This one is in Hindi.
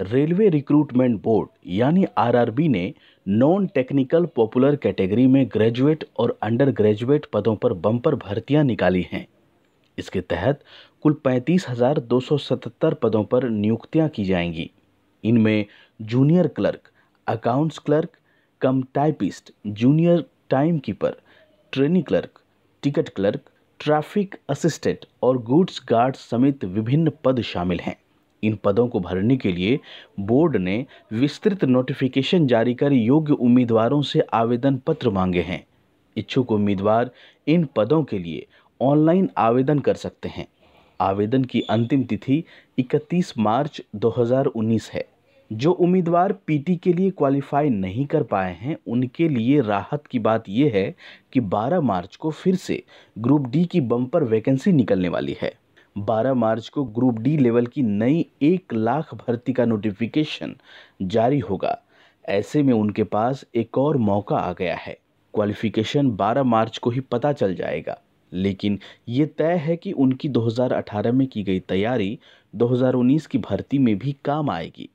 रेलवे रिक्रूटमेंट बोर्ड यानी आरआरबी ने नॉन टेक्निकल पॉपुलर कैटेगरी में ग्रेजुएट और अंडर ग्रेजुएट पदों पर बम्पर भर्तियां निकाली हैं इसके तहत कुल पैंतीस हज़ार दो सौ सतहत्तर पदों पर नियुक्तियां की जाएंगी इनमें junior clerk accounts clerk cum typist junior time keeper trainee clerk ticket clerk traffic assistant और गुड्स गार्ड समेत विभिन्न पद शामिल हैं इन पदों को भरने के लिए बोर्ड ने विस्तृत नोटिफिकेशन जारी कर योग्य उम्मीदवारों से आवेदन पत्र मांगे हैं इच्छुक उम्मीदवार इन पदों के लिए ऑनलाइन आवेदन कर सकते हैं आवेदन की अंतिम तिथि 31 मार्च 2019 है जो उम्मीदवार पीटी के लिए क्वालिफाई नहीं कर पाए हैं उनके लिए राहत की बात यह है कि 12 मार्च को फिर से ग्रुप डी की बम्पर वैकेंसी निकलने वाली है 12 मार्च को ग्रुप डी लेवल की नई एक लाख भर्ती का नोटिफिकेशन जारी होगा ऐसे में उनके पास एक और मौका आ गया है क्वालिफिकेशन 12 मार्च को ही पता चल जाएगा लेकिन ये तय है कि उनकी 2018 में की गई तैयारी 2019 की भर्ती में भी काम आएगी